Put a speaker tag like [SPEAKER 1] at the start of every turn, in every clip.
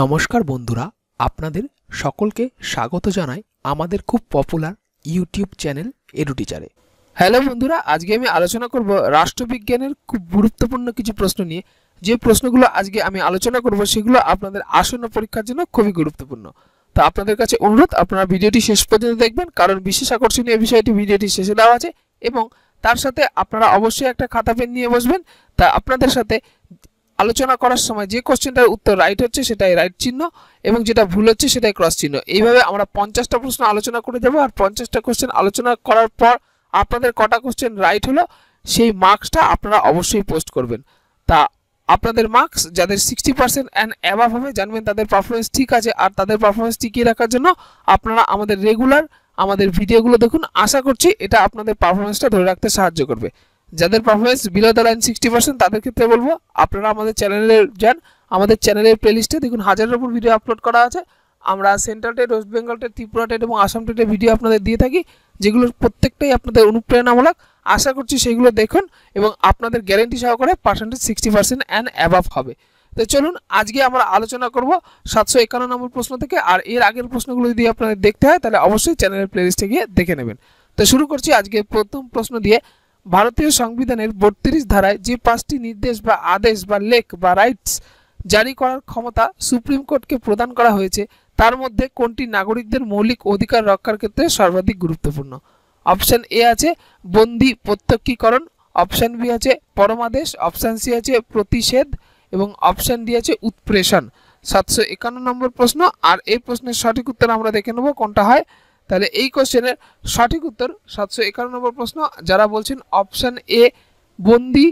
[SPEAKER 1] নমস্কার বন্ধুরা আপনাদের সকলকে স্বাগত জানাই আমাদের খুব পপুলার ইউটিউব চ্যানেল এডুটিচারে হ্যালো বন্ধুরা আজকে আমি আলোচনা করব রাষ্ট্রবিজ্ঞানের খুব গুরুত্বপূর্ণ কিছু প্রশ্ন নিয়ে যে প্রশ্নগুলো আজকে আমি আলোচনা করব সেগুলো আপনাদের আসন্ন পরীক্ষার জন্য খুবই গুরুত্বপূর্ণ তো আপনাদের কাছে অনুরোধ আপনারা ভিডিওটি শেষ পর্যন্ত দেখবেন কারণ বিশেষ আকর্ষণীয় বিষয়টি ভিডিওটি শেষে দেওয়া আছে এবং তার সাথে আপনারা অবশ্যই একটা খাতা পেন নিয়ে বসবেন তা আপনাদের সাথে আলোচনা করার সময় যে কোশ্চেনটার উত্তর রাইট হচ্ছে সেটাই রাইট চিহ্ন এবং যেটা ভুল হচ্ছে সেটাই ক্রস চিহ্ন এইভাবে আমরা পঞ্চাশটা প্রশ্ন আলোচনা করে দেবো আর পঞ্চাশটা কোশ্চেন আলোচনা করার পর আপনাদের কটা কোশ্চেন রাইট হলো সেই মার্কসটা আপনারা অবশ্যই পোস্ট করবেন তা আপনাদের মার্কস যাদের সিক্সটি পার্সেন্ট অ্যান্ড অ্যাভাব হবে জানবেন তাদের পারফরমেন্স ঠিক আছে আর তাদের পারফরমেন্স টিকিয়ে রাখার জন্য আপনারা আমাদের রেগুলার আমাদের ভিডিওগুলো দেখুন আশা করছি এটা আপনাদের পারফরমেন্সটা ধরে রাখতে সাহায্য করবে যাদের performance below the line sixty percent তাদের ক্ষেত্রে বলবো আপনারা আমাদের চ্যানেলে যান আমাদের চ্যানেলের প্লেলিস্টে দেখুন হাজারের উপর ভিডিও আপলোড করা আছে আমরা central TET West Bengal TET Tripura TET এবং আসাম টেটের ভিডিও আপনাদের দিয়ে থাকি যেগুলোর প্রত্যেকটাই আপনাদের অনুপ্রেরণামূলক আশা করছি সেগুলো দেখুন এবং আপনাদের গ্যারেন্টি সহকারে পার্সেন্টেজ সিক্সটি পার্সেন্ট অ্যান্ড অ্যাভাব হবে তো চলুন আজকে আমরা আলোচনা করব সাতশো একান্ন নম্বর প্রশ্ন থেকে আর এর আগের প্রশ্নগুলো যদি আপনাদের দেখতে হয় তাহলে অবশ্যই চ্যানেলের প্লেলিস্টে গিয়ে দেখে নেবেন তো শুরু করছি আজকে প্রথম প্রশ্ন দিয়ে ভারতীয় সংবিধানের বত্রিশ ধারায় যে পাঁচটি নির্দেশ বা আদেশ বা লেখ বা রাইটস জারি করার ক্ষমতা সুপ্রিম কোর্টকে প্রদান করা হয়েছে তার মধ্যে কোনটি নাগরিকদের মৌলিক অধিকার রক্ষার ক্ষেত্রে সর্বাধিক গুরুত্বপূর্ণ অপশান এ আছে বন্দি প্রত্যক্ষীকরণ অপশান বি আছে পরমাদেশ অপশান সি আছে প্রতিষেধ এবং অপশান ডি আছে উৎপ্রেষণ সাতশো একান্ন নম্বর প্রশ্ন আর এই প্রশ্নের সঠিক উত্তর আমরা দেখে নেব কোনটা হয় তাহলে এই কোশ্চেনের সঠিক উত্তর সাতশো একান্ন নম্বর প্রশ্ন যারা বলছেন অপশান এ বন্দি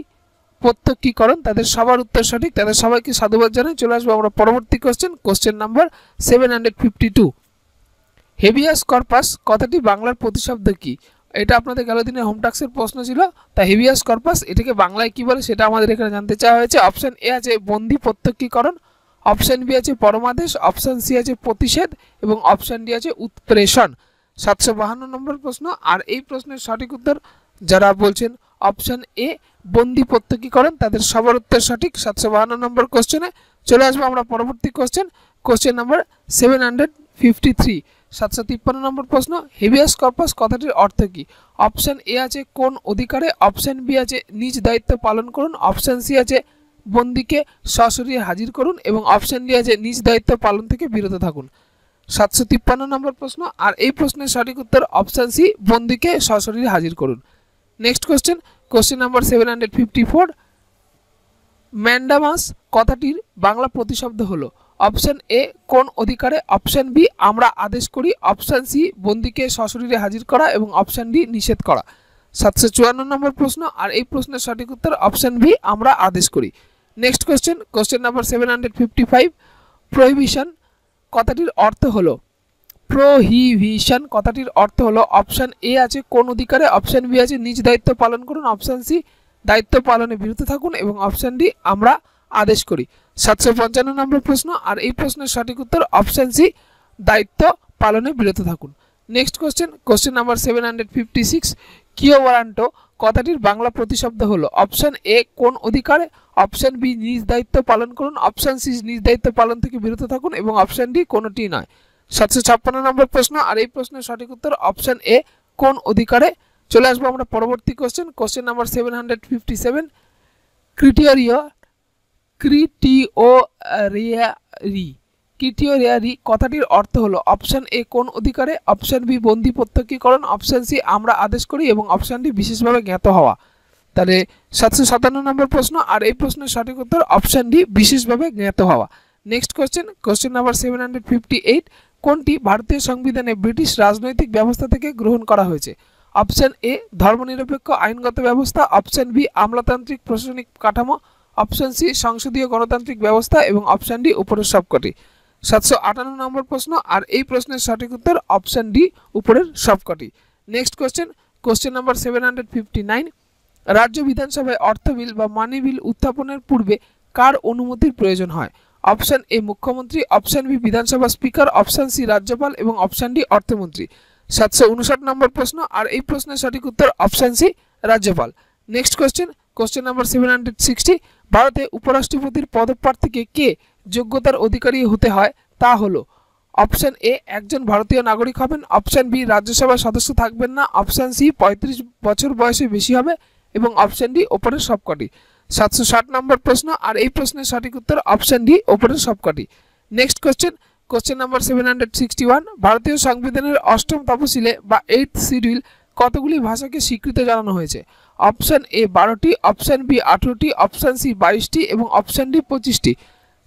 [SPEAKER 1] প্রত্যক্ষীকরণ তাদের সবার উত্তর সঠিক তাদের সবাইকে সাধুবাদ জানাই চলে আসবো আমরা পরবর্তী question question number seven hundred fifty two habeas corpus কথাটি বাংলার প্রতিশব্দ কি এটা আপনাদের গেল দিনের হোমটাক্সের প্রশ্ন ছিল তা হেভিয়াস কর্পাস এটাকে বাংলায় কি বলে সেটা আমাদের এখানে জানতে চাওয়া হয়েছে অপশান এ আছে বন্দি প্রত্যক্ষীকরণ অপশান বি আছে পরমাদেশ অপশান সি আছে প্রতিষেধ এবং অপশান ডি আছে উৎপ্রেষণ সাতশো বাহান্ন নম্বর প্রশ্ন আর এই প্রশ্নের সঠিক উত্তর যারা বলছেন অপশান এ বন্দি প্রত্যেকীকরণ তাদের সবার উত্তর সঠিক সাতশো বাহান্ন নম্বর কোশ্চেনে চলে আসবো আমরা পরবর্তী question question number seven hundred fifty three সাতশো তিপ্পান্ন নম্বর প্রশ্ন হেভিয়াস কর্পাস কথাটির অর্থ কী অপশান এ আছে কোন অধিকারে অপশান বি আছে নিজ দায়িত্ব পালন করুন অপশান সি আছে বন্দিকে সশরীরে হাজির করুন এবং অপশন দিয়ে আছে নিজ দায়িত্ব পালন থেকে বিরত থাকুন সাতশো তিপ্পান্ন নম্বর প্রশ্ন আর এই প্রশ্নের সঠিক উত্তর অপশান সি বন্দিকে সশরীরে হাজির করুন next question question number seven hundred fifty four mandamus কথাটির বাংলা প্রতিশব্দ হলো অপশান এ কোন অধিকারে অপশান বি আমরা আদেশ করি অপশান সি বন্দিকে সশরীরে হাজির করা এবং অপশান ডি নিষেধ করা সাতশো চুয়ান্ন নম্বর প্রশ্ন আর এই প্রশ্নের সঠিক উত্তর অপশান বি আমরা আদেশ করি next question question number seven hundred fifty five prohibition কথাটির অর্থ হলো প্রোহিভিশন কথাটির অর্থ হলো অপশান এ আছে কোন অধিকারে অপশান বি আছে নিজ দায়িত্ব পালন করুন অপশান সি দায়িত্ব পালনে বিরত থাকুন এবং অপশান ডি আমরা আদেশ করি সাতশো পঞ্চান্ন নম্বর প্রশ্ন আর এই প্রশ্নের সঠিক উত্তর অপশান সি দায়িত্ব পালনে বিরত থাকুন next question question number seven hundred fifty six কিও কথাটির বাংলা প্রতিশব্দ হলো অপশান এ কোন অধিকারে অপশান বি নিজ দায়িত্ব পালন করুন অপশান সি নিজ দায়িত্ব পালন থেকে বিরত থাকুন এবং অপশান ডি কোনোটি নয় সাতশো ছাপ্পান্ন নম্বর প্রশ্ন আর এই প্রশ্নের সঠিক উত্তর অপশান এ কোন অধিকারে চলে আসবো আমরা পরবর্তী question question number seven hundred fifty seven criteria criteria criteria কথাটির অর্থ হলো অপশান এ কোন অধিকারে অপশান বি বন্দি প্রত্যক্ষীকরণ অপশান সি আমরা আদেশ করি এবং অপশান ডি বিশেষভাবে জ্ঞাত হওয়া তাহলে সাতশো সাতান্ন নম্বর প্রশ্ন আর এই প্রশ্নের সঠিক উত্তর অপশান ডি বিশেষভাবে জ্ঞাত হওয়া next question question number seven hundred fifty eight কোনটি ভারতীয় সংবিধানে ব্রিটিশ রাজনৈতিক ব্যবস্থা থেকে গ্রহণ করা হয়েছে অপশান এ ধর্মনিরপেক্ষ আইনগত ব্যবস্থা অপশান বি আমলাতান্ত্রিক প্রশাসনিক কাঠামো অপশান সি সংসদীয় গণতান্ত্রিক ব্যবস্থা এবং অপশান ডি উপরের সবকটি সাতশো আটান্ন নম্বর প্রশ্ন আর এই প্রশ্নের সঠিক উত্তর অপশান ডি উপরের সবকটি next question question number seven hundred fifty nine রাজ্য বিধানসভায় অর্থ বিল বা মানি বিল উত্থাপনের পূর্বে কার অনুমতির প্রয়োজন হয় অপশান এ মুখ্যমন্ত্রী অপশন বি বিধানসভা স্পিকার অপশন সি রাজ্যপাল এবং অপশন ডি অর্থমন্ত্রী সাতশো উনষাট নম্বর প্রশ্ন আর এই প্রশ্নের সঠিক উত্তর অপশন সি রাজ্যপাল next question question number seven hundred sixty ভারতে উপরাষ্ট্রপতির পদপ্রার্থীকে কে যোগ্যতার অধিকারী হতে হয় তা হলো অপশান এ একজন ভারতীয় নাগরিক হবেন অপশান বি রাজ্যসভার সদস্য থাকবেন না অপশান সি পঁয়ত্রিশ বছর বয়সে বেশি হবে এবং অপশন ডি ওপরের সবকটি সাতশো ষাট নম্বর প্রশ্ন আর এই প্রশ্নের সঠিক উত্তর অপশন ডি ওপরের সবকটি next question question number seven hundred sixty one ভারতীয় সংবিধানের অষ্টম তপশিলে বা এইথ শিডিউল কতগুলি ভাষাকে স্বীকৃত জানানো হয়েছে অপশান এ বারোটি অপশান বি আঠেরোটি অপশান সি বাইশটি এবং অপশান ডি পঁচিশটি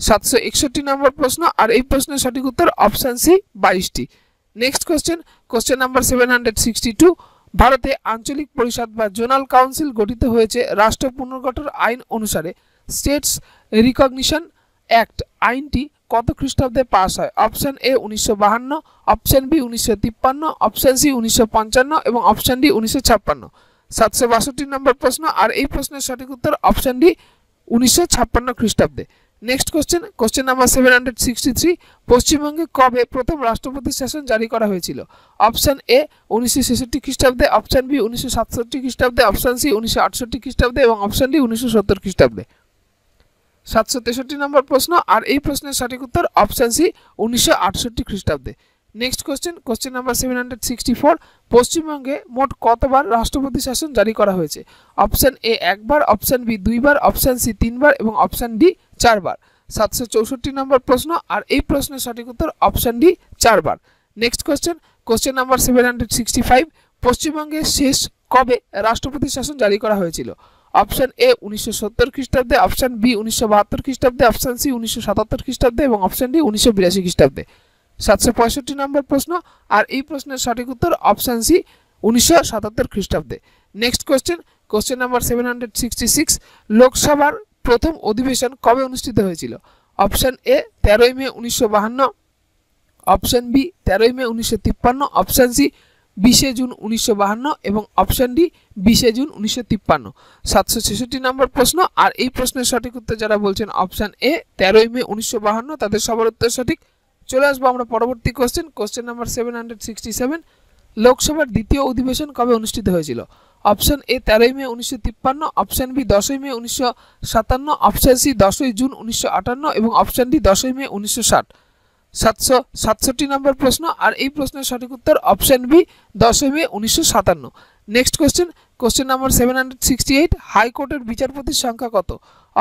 [SPEAKER 1] সাতশো একষট্টি নম্বর প্রশ্ন আর এই প্রশ্নের সঠিক উত্তর অপশন সি বাইশটি next question question number seven hundred sixty two ভারতে আঞ্চলিক পরিষদ বা জোনাল কাউন্সিল গঠিত হয়েছে রাষ্ট্র পুনর্গঠন আইন অনুসারে স্টেটস রিকগনিশন অ্যাক্ট আইনটি কত খ্রিস্টাব্দে পাস হয় অপশান এ উনিশশো বাহান্ন অপশান বি উনিশশো তিপ্পান্ন অপশান সি উনিশশো পঞ্চান্ন এবং অপশান ডি উনিশশো ছাপ্পান্ন সাতশো বাষট্টি নম্বর প্রশ্ন আর এই প্রশ্নের সঠিক উত্তর অপশান ডি উনিশশো ছাপ্পান্ন খ্রিস্টাব্দে next question question number seven hundred sixty three পশ্চিমবঙ্গে কবে প্রথম রাষ্ট্রপতি শাসন জারি করা হয়েছিল অপশান এ উনিশশো ছেষট্টি খ্রিস্টাব্দে অপশান বি উনিশশো সাতষট্টি খ্রিস্টাব্দে অপশান সি উনিশশো আটষট্টি খ্রিস্টাব্দে এবং অপশান ডি উনিশশো সত্তর খ্রিস্টাব্দে সাতশো তেষট্টি নম্বর প্রশ্ন আর এই প্রশ্নের সঠিক উত্তর অপশান সি উনিশশো আটষট্টি খ্রিস্টাব্দে next question question number seven hundred sixty four পশ্চিমবঙ্গে মোট কতবার রাষ্ট্রপতি শাসন জারি করা হয়েছে অপশান এ একবার অপশান বি দুইবার অপশান সি তিনবার এবং অপশান ডি চারবার সাতশো চৌষট্টি নম্বর প্রশ্ন আর এই প্রশ্নের সঠিক উত্তর অপশান ডি চারবার next question question number seven hundred sixty five পশ্চিমবঙ্গে শেষ কবে রাষ্ট্রপতি শাসন জারি করা হয়েছিল অপশান এ উনিশশো সত্তর খ্রিস্টাব্দে অপশান বি উনিশশো বাহাত্তর খ্রিস্টাব্দে অপশান সি উনিশশো সাতাত্তর খ্রিস্টাব্দে এবং অপশান ডি উনিশশো বিরাশি খ্রিস্টাব্দে সাতশো পঁয়ষট্টি নম্বর প্রশ্ন আর এই প্রশ্নের সঠিক উত্তর অপশান সি উনিশশো সাতাত্তর খ্রিস্টাব্দে next question question number seven hundred sixty six লোকসভার প্রথম অধিবেশন কবে অনুষ্ঠিত হয়েছিল অপশান এ তেরোই মে উনিশশো বাহান্ন অপশান বি তেরোই মে উনিশশো তিপ্পান্ন অপশান সি বিশে জুন উনিশশো বাহান্ন এবং অপশান ডি বিশে জুন উনিশশো তিপ্পান্ন সাতশো ছেষট্টি নম্বর প্রশ্ন আর এই প্রশ্নের সঠিক উত্তর যারা বলছেন অপশান এ তেরোই মে উনিশশো বাহান্ন তাদের সবার উত্তর সঠিক চলে আসবো আমরা পরবর্তী question question number seven hundred sixty seven লোকসভার দ্বিতীয় অধিবেশন কবে অনুষ্ঠিত হয়েছিল অপশন এ তেরোই মে উনিশশো তিপ্পান্ন অপশন বি দশই মে উনিশশো সাতান্ন অপশন সি দশই জুন উনিশশো আটান্ন এবং অপশন ডি দশই মে উনিশশো ষাট সাতশো সাতষট্টি নম্বর প্রশ্ন আর এই প্রশ্নের সঠিক উত্তর অপশন বি দশই মে উনিশশো সাতান্ন next question question number seven hundred sixty eight হাইকোর্টের বিচারপতির সংখ্যা কত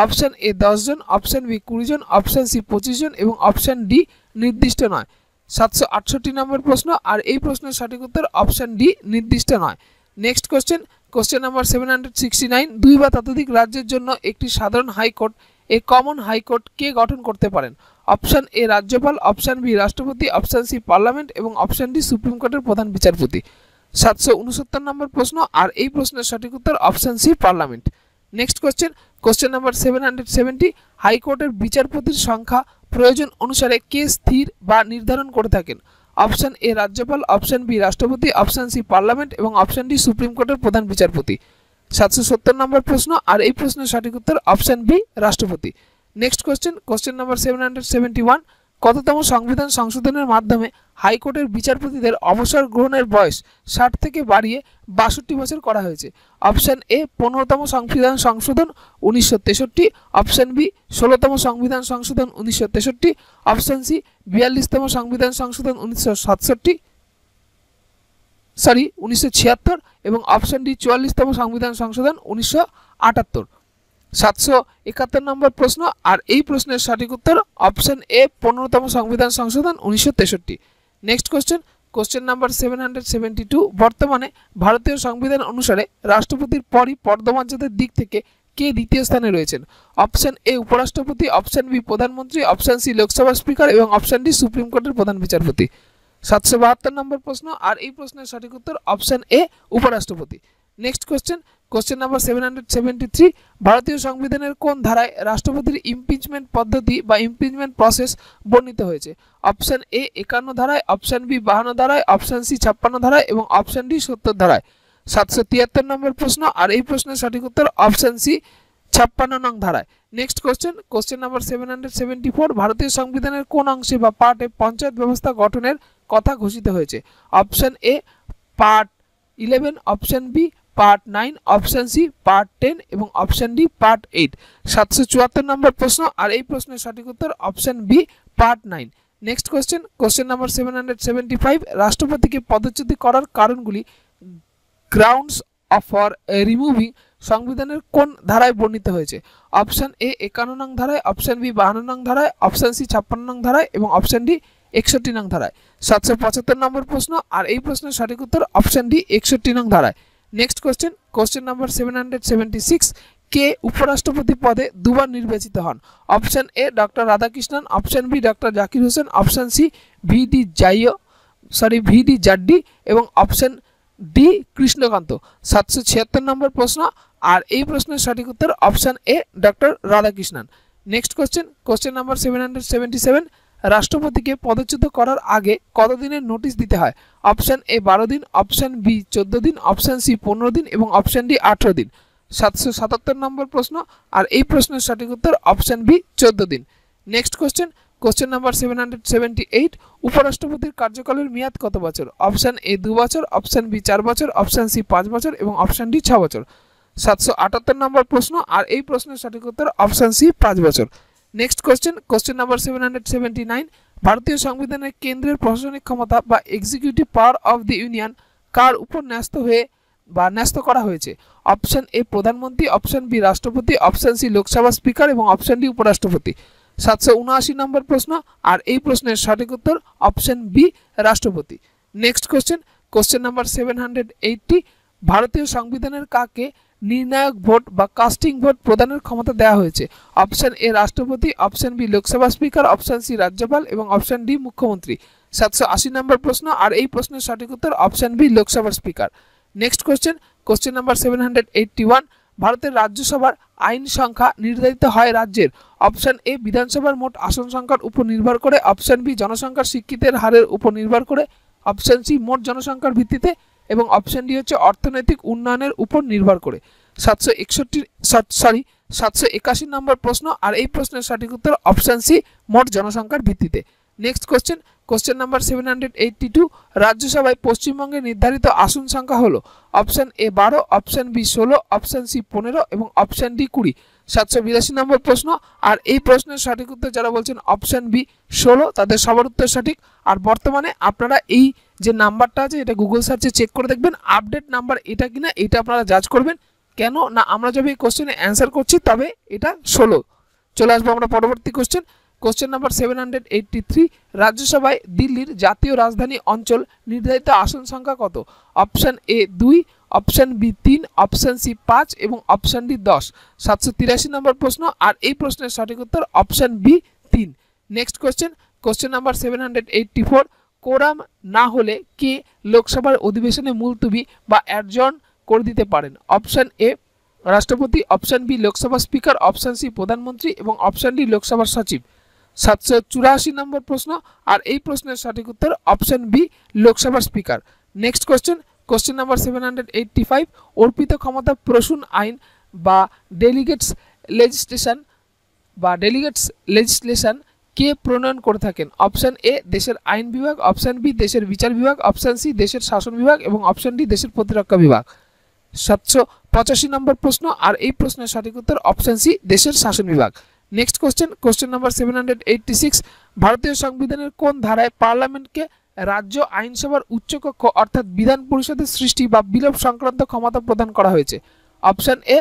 [SPEAKER 1] অপশন এ দশজন অপশন বি কুড়ি জন অপশন সি পঁচিশ জন এবং অপশন ডি নির্দিষ্ট নয় সাতশো আটষট্টি নম্বর প্রশ্ন আর এই প্রশ্নের সঠিক উত্তর অপশান ডি নির্দিষ্ট নয় next question question number seven hundred sixty nine দুই বা ততোধিক রাজ্যের জন্য একটি সাধারণ হাইকোর্ট এ কমন হাইকোর্ট কে গঠন করতে পারেন অপশান এ রাজ্যপাল অপশান বি রাষ্ট্রপতি অপশান সি পার্লামেন্ট এবং অপশান ডি সুপ্রিম কোর্টের প্রধান বিচারপতি সাতশো উনসত্তর নম্বর প্রশ্ন আর এই প্রশ্নের সঠিক উত্তর option C parliament next question question number seven hundred seventy হাইকোর্টের বিচারপতির সংখ্যা প্রয়োজন অনুসারে কে স্থির বা নির্ধারণ করে থাকেন অপশান এ রাজ্যপাল অপশান বি রাষ্ট্রপতি অপশান সি পার্লামেন্ট এবং অপশান ডি সুপ্রিম কোর্টের প্রধান বিচারপতি সাতশো সত্তর নম্বর প্রশ্ন আর এই প্রশ্নের সঠিক উত্তর অপশান বি রাষ্ট্রপতি next question question number seven hundred seventy one কততম সংবিধান সংশোধনের মাধ্যমে হাইকোর্টের বিচারপতিদের অবসর গ্রহণের বয়স ষাট থেকে বাড়িয়ে বাষট্টি বছর করা হয়েছে অপশান এ পনেরোতম সংবিধান সংশোধন উনিশশো তেষট্টি অপশান বি ষোলোতম সংবিধান সংশোধন উনিশশো তেষট্টি অপশান সি বিয়াল্লিশতম সংবিধান সংশোধন উনিশশো সাতষট্টি সরি উনিশশো ছিয়াত্তর এবং অপশান ডি চুয়াল্লিশতম সংবিধান সংশোধন উনিশশো আটাত্তর সাতশো একাত্তর নম্বর প্রশ্ন আর এই প্রশ্নের সঠিক উত্তর অপশন এ পনেরোতম সংবিধান সংশোধন উনিশশো তেষট্টি next question question number seven hundred seventy two বর্তমানে ভারতীয় সংবিধান অনুসারে রাষ্ট্রপতির পরই পদমর্যাদার দিক থেকে কে দ্বিতীয় স্থানে রয়েছেন অপশন এ উপরাষ্ট্রপতি অপশন বি প্রধানমন্ত্রী অপশন সি লোকসভা স্পিকার এবং অপশন ডি সুপ্রিম কোর্টের প্রধান বিচারপতি সাতশো বাহাত্তর নম্বর প্রশ্ন আর এই প্রশ্নের সঠিক উত্তর অপশন এ উপরাষ্ট্রপতি next question question number seven hundred seventy three ভারতীয় সংবিধানের কোন ধারায় রাষ্ট্রপতির ইমপিচমেন্ট পদ্ধতি বা ইমপিচমেন্ট প্রসেস বর্ণিত হয়েছে অপশান এ একান্ন ধারায় অপশান বি বাহান্ন ধারায় অপশান সি ছাপ্পান্ন ধারায় এবং অপশান ডি সত্তর ধারায় সাতশো তিয়াত্তর নম্বর প্রশ্ন আর এই প্রশ্নের সঠিক উত্তর অপশান সি ছাপ্পান্ন নং ধারায় next question question number seven hundred seventy four ভারতীয় সংবিধানের কোন অংশে বা পার্টে পঞ্চায়েত ব্যবস্থা গঠনের কথা ঘোষিত হয়েছে option A part eleven option B part nine option C part ten এবং অপশান ডি পার্ট এইট সাতশো চুয়াত্তর নম্বর প্রশ্ন আর এই প্রশ্নের সঠিক উত্তর option B part nine next question question number seven hundred seventy five রাষ্ট্রপতিকে পদচ্যুতি করার কারণগুলি গ্রাউন্ডস ফর রিমুভিং সংবিধানের কোন ধারায় বর্ণিত হয়েছে অপশান এ একান্ন নং ধারায় অপশান বি বাহান্ন নং ধারায় অপশান সি ছাপ্পান্ন নং ধারায় এবং অপশান ডি একষট্টি নং ধারায় সাতশো পঁচাত্তর নম্বর প্রশ্ন আর এই প্রশ্নের সঠিক উত্তর অপশান ডি একষট্টি নং ধারায় next question question number seven hundred seventy six কে উপরাষ্ট্রপতি পদে দুবার নির্বাচিত হন option A doctor Radhakrishnan option B doctor Zakir Hussain option C V D জাইও সরি ভি ডি জাড্ডি এবং অপশান ডি কৃষ্ণকান্ত সাতশো ছিয়াত্তর নম্বর প্রশ্ন আর এই প্রশ্নের সঠিক উত্তর option A doctor Radhakrishnan next question question number seven hundred seventy seven রাষ্ট্রপতিকে পদচ্যুত করার আগে কতদিনের নোটিশ দিতে হয় অপশান এ বারো দিন অপশান বি চোদ্দ দিন অপশান সি পনেরো দিন এবং অপশান ডি আঠেরো দিন সাতশো সাতাত্তর নম্বর প্রশ্ন আর এই প্রশ্নের সঠিক উত্তর অপশান বি চোদ্দ দিন next question question number seven hundred seventy eight উপরাষ্ট্রপতির কার্যকালের মেয়াদ কত বছর অপশান এ দু বছর অপশান বি চার বছর অপশান সি পাঁচ বছর এবং অপশান ডি ছ বছর সাতশো আটাত্তর নম্বর প্রশ্ন আর এই প্রশ্নের সঠিক উত্তর অপশান সি পাঁচ বছর next question question number seven hundred seventy nine ভারতীয় সংবিধানের কেন্দ্রের প্রশাসনিক ক্ষমতা বা executive power of the union কার উপর ন্যস্ত হয়ে বা ন্যস্ত করা হয়েছে অপশান এ প্রধানমন্ত্রী অপশান বি রাষ্ট্রপতি অপশান সি লোকসভা স্পিকার এবং অপশান ডি উপরাষ্ট্রপতি সাতশো উনআশি নম্বর প্রশ্ন আর এই প্রশ্নের সঠিক উত্তর অপশান বি রাষ্ট্রপতি next question question number seven hundred eighty ভারতীয় সংবিধানের কাকে নির্ণায়ক ভোট বা কাস্টিং ভোট প্রদানের ক্ষমতা দেওয়া হয়েছে অপশন এ রাষ্ট্রপতি option B Lok Sabha speaker option C রাজ্যপাল এবং অপশন ডি মুখ্যমন্ত্রী সাতশো আশি নম্বর প্রশ্ন আর এই প্রশ্নের সঠিক উত্তর অপশন বি লোকসভার speaker next question question number seven hundred eighty one ভারতের রাজ্যসভার আইন সংখ্যা নির্ধারিত হয় রাজ্যের অপশান এ বিধানসভার মোট আসন সংখ্যার উপর নির্ভর করে অপশন বি জনসংখ্যার শিক্ষিতের হারের উপর নির্ভর করে অপশন সি মোট জনসংখ্যার ভিত্তিতে এবং অপশন ডি হচ্ছে অর্থনৈতিক উন্নয়নের উপর নির্ভর করে সাতশো একষট্টির সরি সাতশো একাশি নম্বর প্রশ্ন আর এই প্রশ্নের সঠিক উত্তর অপশান সি মোট জনসংখ্যার ভিত্তিতে next question question number seven hundred eighty two রাজ্যসভায় পশ্চিমবঙ্গে নির্ধারিত আসন সংখ্যা হলো অপশান এ বারো অপশান বি ষোলো অপশান সি পনেরো এবং অপশান ডি কুড়ি সাতশো বিরাশি নম্বর প্রশ্ন আর এই প্রশ্নের সঠিক উত্তর যারা বলছেন অপশান বি ষোলো তাদের সবার উত্তর সঠিক আর বর্তমানে আপনারা এই যে নাম্বারটা আছে এটা গুগল সার্চে চেক করে দেখবেন আপডেট নাম্বার এটা কিনা এটা আপনারা জাজ করবেন কেন না আমরা যবে এই কোশ্চেনে অ্যান্সার করছি তবে এটা ষোলো চলে আসবো আমরা পরবর্তী question question number seven hundred eighty three রাজ্যসভায় দিল্লির জাতীয় রাজধানী অঞ্চল নির্ধারিত আসন সংখ্যা কত অপশান এ দুই অপশান বি তিন অপশান সি পাঁচ এবং অপশান ডি দশ সাতশো তিরাশি নম্বর প্রশ্ন আর এই প্রশ্নের সঠিক উত্তর অপশান বি তিন next question question number seven hundred eighty four quorum না হলে কে লোকসভার অধিবেশনে মুলতুবি বা অ্যাডজন করে দিতে পারেন অপশান এ রাষ্ট্রপতি option B Lok Sabha speaker option C প্রধানমন্ত্রী এবং অপশান ডি লোকসভার সচিব সাতশো চুরাশি নম্বর প্রশ্ন আর এই প্রশ্নের সঠিক উত্তর অপশান বি লোকসভার speaker next question question number seven hundred eighty five অর্পিত ক্ষমতা প্রসূন আইন বা ডেলিগেটস লেজিসলেশন বা ডেলিগেটস লেজিসলেশন কে প্রণয়ন করে থাকেন অপশান এ দেশের আইন বিভাগ অপশান বি দেশের বিচার বিভাগ অপশান সি দেশের শাসন বিভাগ এবং অপশান ডি দেশের প্রতিরক্ষা বিভাগ সাতশো পঁচাশি নম্বর প্রশ্ন আর এই প্রশ্নের সঠিক উত্তর অপশান সি দেশের শাসন বিভাগ next question question number seven hundred eighty six ভারতীয় সংবিধানের কোন ধারায় পার্লামেন্টকে রাজ্য আইনসভার উচ্চকক্ষ অর্থাৎ বিধান পরিষদের সৃষ্টি বা বিলোপ সংক্রান্ত ক্ষমতা প্রদান করা হয়েছে অপশান এ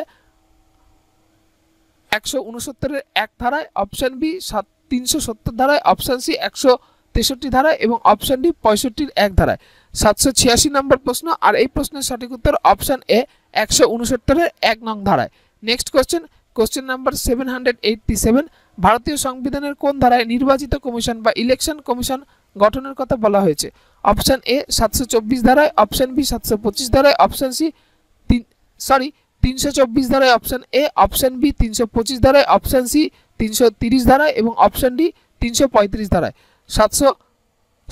[SPEAKER 1] একশো উনসত্তরের এক ধারায় অপশান বি সাত তিনশো সত্তর ধারায় অপশান সি একশো তেষট্টি ধারায় এবং অপশান ডি পঁয়ষট্টির এক ধারায় সাতশো ছিয়াশি নম্বর প্রশ্ন আর এই প্রশ্নের সঠিক উত্তর অপশান এ একশো উনসত্তরের এক নং ধারায় next question question number seven hundred eighty seven ভারতীয় সংবিধানের কোন ধারায় নির্বাচিত কমিশন বা ইলেকশন কমিশন গঠনের কথা বলা হয়েছে অপশান এ সাতশো চব্বিশ ধারায় অপশান বি সাতশো পঁচিশ ধারায় অপশান সি তিন সরি তিনশো চব্বিশ ধারায় অপশান এ অপশান বি তিনশো পঁচিশ ধারায় অপশান সি তিনশো তিরিশ ধারায় এবং অপশান ডি তিনশো পঁয়ত্রিশ ধারায় সাতশো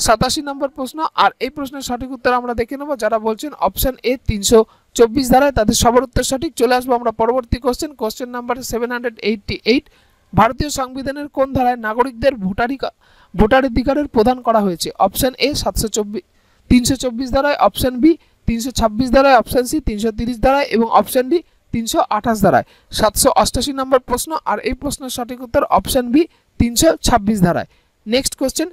[SPEAKER 1] সাতাশি নম্বর প্রশ্ন আর এই প্রশ্নের সঠিক উত্তর আমরা দেখে নেব যারা বলছেন অপশান এ তিনশো চব্বিশ ধারায় তাদের সবার উত্তর সঠিক চলে আসবো আমরা পরবর্তী question question number seven hundred eighty eight ভারতীয় সংবিধানের কোন ধারায় নাগরিকদের ভোটারিকা ভোটারাধিকারের প্রদান করা হয়েছে অপশান এ সাতশো চব্বিশ তিনশো চব্বিশ ধারায় অপশান বি তিনশো ছাব্বিশ ধারায় অপশান সি তিনশো তিরিশ ধারায় এবং অপশান ডি তিনশো আঠাশ ধারায় সাতশো অষ্টাশি নম্বর প্রশ্ন আর এই প্রশ্নের সঠিক উত্তর অপশান বি তিনশো ছাব্বিশ ধারায় next question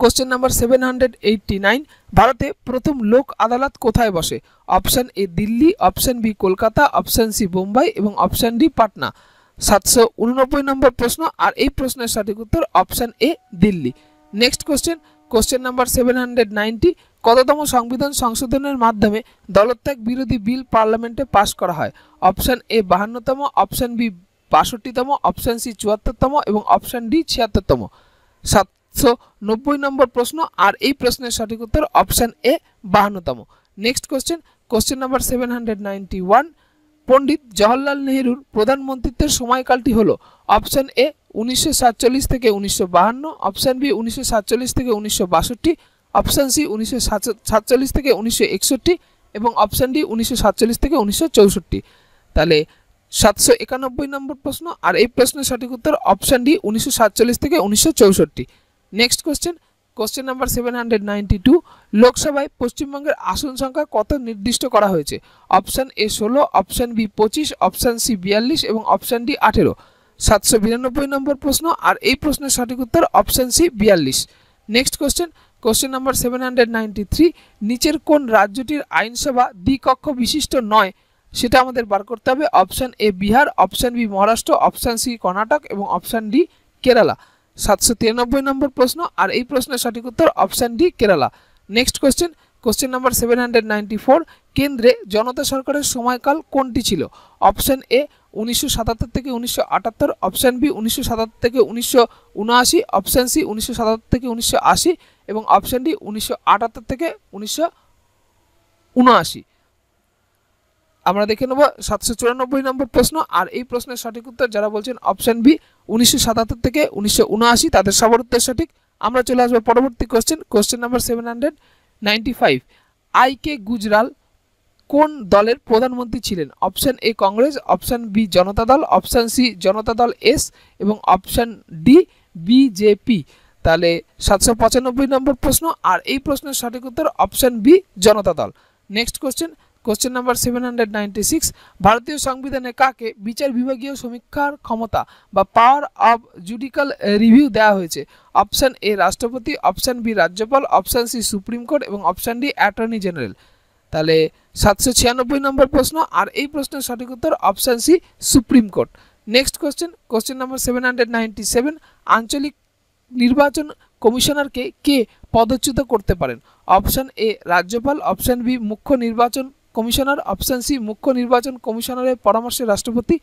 [SPEAKER 1] question number seven hundred eighty nine ভারতে প্রথম লোক আদালত কোথায় বসে option A Delhi option B Kolkata option C Bombay এবং অপশান ডি পাটনা সাতশো উননব্বই নম্বর প্রশ্ন আর এই প্রশ্নের সঠিক উত্তর option A Delhi next question question number seven hundred ninety কততম সংবিধান সংশোধনের মাধ্যমে দলত্যাগ বিরোধী বিল পার্লামেন্টে পাশ করা হয় অপশান এ বাহান্নতম অপশান বি বাষট্টিতম অপশান সি চুয়াত্তরতম এবং অপশান ডি ছিয়াত্তরতম সাতশো নব্বই নম্বর প্রশ্ন আর এই প্রশ্নের সঠিক উত্তর অপশান এ বাহান্নতম next question question number seven hundred ninety one Pandit Jawaharlal নেহরুর প্রধানমন্ত্রিত্বের সময়কালটি হল অপশান এ উনিশশো সাতচল্লিশ থেকে উনিশশো বাহান্ন অপশান বি উনিশশো সাতচল্লিশ থেকে উনিশশো বাষট্টি অপশান সি উনিশশো সাতচল্লিশ থেকে উনিশশো একষট্টি এবং অপশান ডি উনিশশো সাতচল্লিশ থেকে উনিশশো চৌষট্টি তাহলে সাতশো একানব্বই নম্বর প্রশ্ন আর এই প্রশ্নের সঠিক উত্তর অপশান ডি উনিশশো সাতচল্লিশ থেকে উনিশশো চৌষট্টি next question question number seven hundred ninety two লোকসভায় পশ্চিমবঙ্গের আসন সংখ্যা কত নির্দিষ্ট করা হয়েছে অপশান এ ষোলো অপশান বি পঁচিশ অপশান সি বিয়াল্লিশ এবং অপশান ডি আঠেরো সাতশো বিরানব্বই নম্বর প্রশ্ন আর এই প্রশ্নের সঠিক উত্তর অপশান সি বিয়াল্লিশ next question question number seven hundred ninety three নিচের কোন রাজ্যটির আইনসভা দ্বিকক্ষ বিশিষ্ট নয় সেটা আমাদের বার করতে হবে option A Bihar option B Maharashtra option C Karnataka এবং অপশান ডি কেরালা সাতশো তিরানব্বই নম্বর প্রশ্ন আর এই প্রশ্নের সঠিক উত্তর option D Kerala next question question number seven hundred ninety four কেন্দ্রে জনতা সরকারের সময়কাল কোনটি ছিল অপশান এ উনিশশো সাতাত্তর থেকে উনিশশো আটাত্তর অপশান বি উনিশশো সাতাত্তর থেকে উনিশশো উনআশি অপশান সি উনিশশো সাতাত্তর থেকে উনিশশো আশি এবং অপশান ডি উনিশশো আটাত্তর থেকে উনিশশো আমরা দেখে নেব সাতশো চুরানব্বই নম্বর প্রশ্ন আর এই প্রশ্নের সঠিক উত্তর যারা বলছেন অপশান বি উনিশশো সাতাত্তর থেকে উনিশশো তাদের সবার উত্তর সঠিক আমরা চলে আসবো পরবর্তী question question number seven hundred ninety five I K Gujral কোন দলের প্রধানমন্ত্রী ছিলেন option A Congress option B Janata Dal option C জনতা দল এস এবং অপশান ডি বিজেপি তাহলে সাতশো পঁচানব্বই নম্বর প্রশ্ন আর এই প্রশ্নের সঠিক উত্তর option B Janata Dal next question question number seven hundred ninety six ভারতীয় সংবিধানে কাকে বিচার বিভাগীয় সমীক্ষার ক্ষমতা বা পাওয়ার অব জুডিক্যাল রিভিউ দেওয়া হয়েছে অপশান এ রাষ্ট্রপতি অপশান বি রাজ্যপাল অপশান সি সুপ্রিম কোর্ট এবং অপশান ডি অ্যাটর্নি জেনারেল তাহলে সাতশো ছিয়ানব্বই নম্বর প্রশ্ন আর এই প্রশ্নের সঠিক উত্তর option C supreme court next question question number seven hundred ninety seven আঞ্চলিক নির্বাচন কমিশনারকে কে পদচ্যুত করতে পারেন অপশান এ রাজ্যপাল অপশান বি মুখ্য নির্বাচন কমিশনার অপশান সি মুখ্য নির্বাচন কমিশনারের পরামর্শে রাষ্ট্রপতি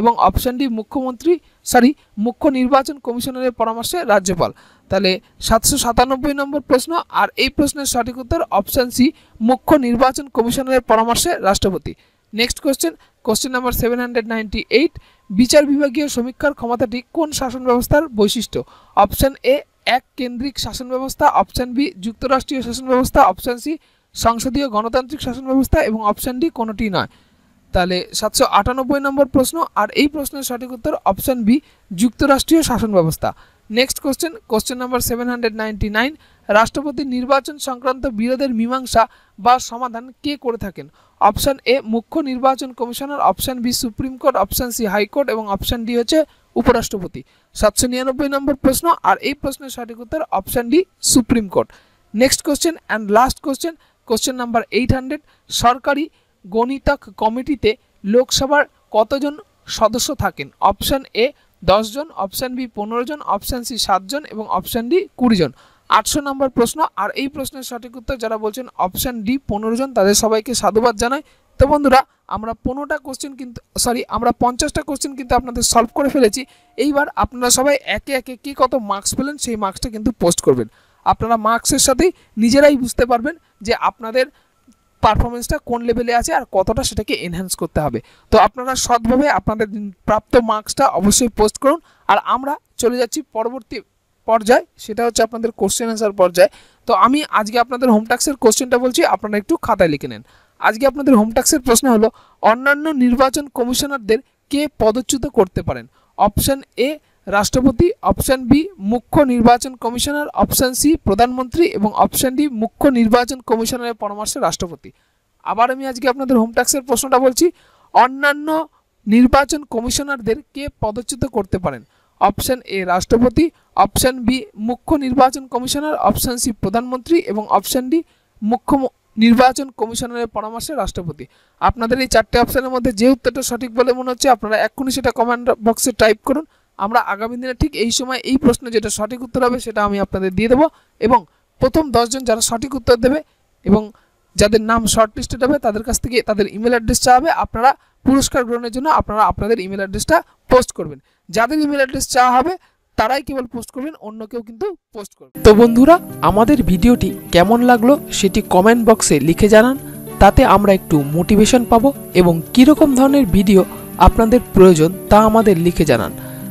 [SPEAKER 1] এবং অপশান ডি মুখ্যমন্ত্রী সরি মুখ্য নির্বাচন কমিশনারের পরামর্শে রাজ্যপাল তাহলে সাতশো সাতানব্বই নম্বর প্রশ্ন আর এই প্রশ্নের সঠিক উত্তর অপশান সি মুখ্য নির্বাচন কমিশনারের পরামর্শে রাষ্ট্রপতি next question question number seven hundred ninety eight বিচার বিভাগীয় সমীক্ষার ক্ষমতাটি কোন শাসন ব্যবস্থার বৈশিষ্ট্য অপশান এ এক কেন্দ্রিক শাসন ব্যবস্থা অপশান বি যুক্তরাষ্ট্রীয় শাসন ব্যবস্থা অপশান সি সংসদীয় গণতান্ত্রিক শাসন ব্যবস্থা এবং অপশান ডি কোনোটি নয় তাহলে সাতশো আটানব্বই নম্বর প্রশ্ন আর এই প্রশ্নের সঠিক উত্তর অপশান বি যুক্তরাষ্ট্রীয় শাসন ব্যবস্থা next question question number seven hundred ninety nine রাষ্ট্রপতি নির্বাচন সংক্রান্ত বিরোধের মীমাংসা বা সমাধান কে করে থাকেন অপশান এ মুখ্য নির্বাচন commissioner option B supreme court option C high court এবং অপশান ডি হচ্ছে উপরাষ্ট্রপতি সাতশো নিরানব্বই নম্বর প্রশ্ন আর এই প্রশ্নের সঠিক উত্তর option D supreme court next question and last question question number eight hundred সরকারি গণিতক কমিটিতে লোকসভার কতজন সদস্য থাকেন অপশান এ জন অপশান বি পনেরো জন অপশান সি সাতজন এবং অপশান ডি কুড়ি জন আটশো নম্বর প্রশ্ন আর এই প্রশ্নের সঠিক উত্তর যারা বলছেন অপশান ডি পনেরো জন তাদের সবাইকে সাধুবাদ জানাই তো বন্ধুরা আমরা পনেরোটা কোশ্চেন কিন্তু সরি আমরা পঞ্চাশটা কোশ্চেন কিন্তু আপনাদের সলভ করে ফেলেছি এইবার আপনারা সবাই একে একে কে কত মার্কস পেলেন সেই মার্কসটা কিন্তু পোস্ট করবেন আপনারা মার্কসের সাথেই নিজেরাই বুঝতে পারবেন যে আপনাদের পারফরমেন্সটা কোন লেভেলে আছে আর কতটা সেটাকে এনহ্যান্স করতে হবে তো আপনারা সৎভাবে আপনাদের প্রাপ্ত মার্কসটা অবশ্যই পোস্ট করুন আর আমরা চলে যাচ্ছি পরবর্তী পর্যায় সেটা হচ্ছে আপনাদের কোশ্চেন অ্যান্সার পর্যায় তো আমি আজকে আপনাদের হোমটাক্সের কোশ্চেনটা বলছি আপনারা একটু খাতায় লিখে নেন আজকে আপনাদের হোমটাক্সের প্রশ্ন হলো অন্যান্য নির্বাচন কমিশনারদের কে পদচ্যুত করতে পারেন অপশান এ রাষ্ট্রপতি অপশান বি মুখ্য নির্বাচন কমিশনার অপশান সি প্রধানমন্ত্রী এবং অপশান ডি মুখ্য নির্বাচন কমিশনারের পরামর্শে রাষ্ট্রপতি আবার আমি আজকে আপনাদের হোম ট্যাক্সের প্রশ্নটা বলছি অন্যান্য নির্বাচন কমিশনারদের কে পদচ্যুত করতে পারেন অপশান এ রাষ্ট্রপতি অপশান বি মুখ্য নির্বাচন কমিশনার অপশান সি প্রধানমন্ত্রী এবং অপশান ডি মুখ্য নির্বাচন কমিশনারের পরামর্শে রাষ্ট্রপতি আপনাদের এই চারটে অপশানের মধ্যে যে উত্তরটা সঠিক বলে মনে হচ্ছে আপনারা এক্ষুনি সেটা কমেন্ট বক্সে টাইপ করুন আমরা আগামী দিনে ঠিক এই সময় এই প্রশ্নে যেটা সঠিক উত্তর হবে সেটা আমি আপনাদের দিয়ে দেবো এবং প্রথম দশজন যারা সঠিক উত্তর দেবে এবং যাদের নাম শর্ট লিস্টেড হবে তাদের কাছ থেকে তাদের ইমেল চা হবে আপনারা পুরস্কার গ্রহণের জন্য আপনারা আপনাদের ইমেল অ্যাড্রেসটা পোস্ট করবেন যাদের ইমেল অ্যাড্রেস চাওয়া হবে তারাই কেবল পোস্ট করবেন অন্য কেউ কিন্তু পোস্ট করবে তো বন্ধুরা আমাদের ভিডিওটি কেমন লাগলো সেটি কমেন্ট বক্সে লিখে জানান তাতে আমরা একটু মোটিভেশন পাবো এবং কীরকম ধরনের ভিডিও আপনাদের প্রয়োজন তা আমাদের লিখে জানান